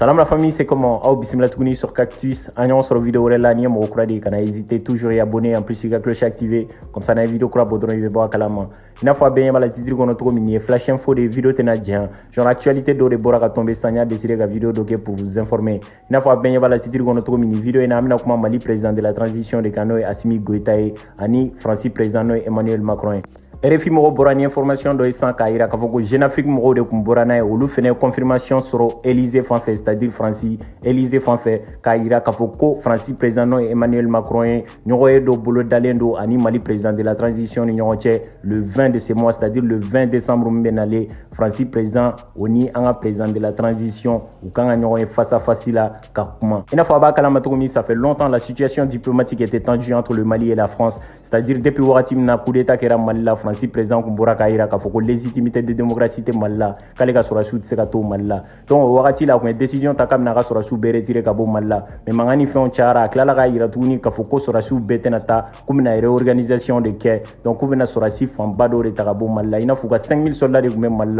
Salam la famille, c'est comment Oh, bismillah tout sur Cactus. Agnon sur vidéo là, ni au croire des canaux. Hésitez toujours à abonner, en plus, il y a cloche activée. Comme ça, na vidéo croire bodron, il à la calama. Une fois bien, mal la titre qu'on a trop mini, flash info des vidéos tenadiens. Genre actualité d'eau de tombé tomber sanya décidé la vidéo d'oké pour vous informer. Une fois bien, mal la titre qu'on a trop mini vidéo et n'a amené Mali, président de la transition De et Assimi Goïtae, Annie, Francis, président Emmanuel Macron. RFI mɔgɔ bɔra ni information dɔ ye sisan k'a jira k'a fɔ ko jeune Afrique de tun bɔra n'a confirmation sur Elise fan c'est à dire Faransi Elise fan Kaira, Kavoko. Francis président n'o Emmanuel Macron ye ɲɔgɔn ye dɔ bolo dalen ani Mali président de la transition ni ɲɔgɔn le 20 de ce mois c'est à dire le 20 décembre min bɛ faransi président o ni an ka de la transition ou quand ka ɲɔgɔn face à face la ka une fois n'a fɔ ça fait longtemps la situation diplomatique était tendue entre le Mali et la France c'est-à-dire depuis wagati na coup d'état kɛra Mali la France president kun bɔra k'a yira légitimité de démocratie tɛ Mali la k'ale ka sura tɛ se ka to Mali la donc o la une décision ta k'a na a ka sɔrɔdasiw bɛɛ retirer ka bɔ Mali la mais mankan ni fɛnw cayara a tilala k'a yira tuguni k'a fɔ ko sɔrɔdasiw bɛɛ tɛna taa k'u réorganisation de kɛ donc k'u bɛna sɔrɔdasi fanba dɔ de ta ka bɔ Mali la i n'a 5000 soldats de même Mali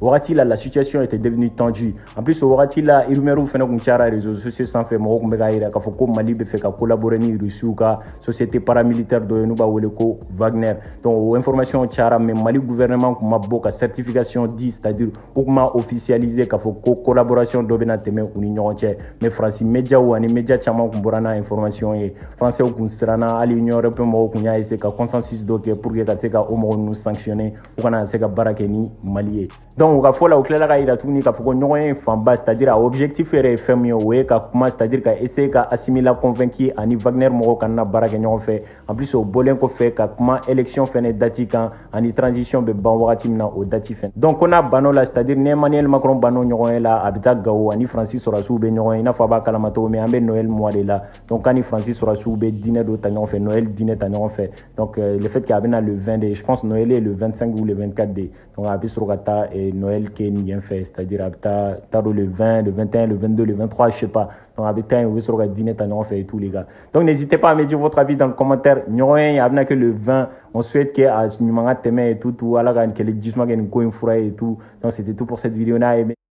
wagati la la situation était devenue tendue en plus o wagati la rumeurs fɛnɛ kun cayara réseaux sociaux sanfɛ mɔgɔw tun bɛ k'a yira k'a fɔ ko Mali bɛ fɛ ka collaborer ni Russiw ka société paramilitaire dɔ ye n'u b'a wele ko Wagner donc o information cayara mais Mali gouvernement kun ma bɔ ka certification di c'est-à-dire u kun ma officialiser k'a fɔ ko collaboration dɔ bɛna tɛmɛ u ni ɲɔgɔn cɛ mais Faransi médiaw ani média caman kun bɔra n'a information ye Français kun siranna hali Union européenne mɔgɔw kun y'a essayer ka consensus dɔ kɛ pour que ka se ka o mɔgɔ ninnu sanctionner u kana se ka baara kɛ ni Mali ye donc u ka fɔ la u tilala ka yira tuguni k'a fɔ ko ɲɔgɔn fanba c'est à dire a objectif yɛrɛ ye fɛn min ye o ye ka kuma c'est à dire ka essayer ka assimila convaincu ani wagner mɔgɔw kana na baara kɛ ɲɔgɔn fɛ en plus o bɔlen kɔfɛ ka kuma élection fɛnɛ dati kan ani transition bɛ ban wagati min na o dati fɛnɛ donc ko n'a bann'o la c'est à dire ni emmanuel macron banon ɲɔgɔn ye la a gawo ani francis sorasiw bɛ ɲɔgɔn ye i n'a fɔ a b'a kalama cogo min an noël mois de la donc ani francis sorasiw be dinɛ dɔ ta ɲɔgɔn fɛ noël dinɛ ta ɲɔgɔn fɛ donc euh, le fait que a bɛna le 20 de je pense noël est le 25 ou le 24 de donc a bɛ sɔrɔ ka Noël qui est bien fait. C'est-à-dire, ah, t'as le 20, le 21, le 22, le 23, je sais pas. Donc, avec vous serez dîner, t'as non fait tout les gars. Donc, n'hésitez pas à me dire votre avis dans le commentaire. Nous abna que le 20, on souhaite que à tes mains et tout, tout, à la gagne, juste les et tout. Donc, c'était tout pour cette vidéo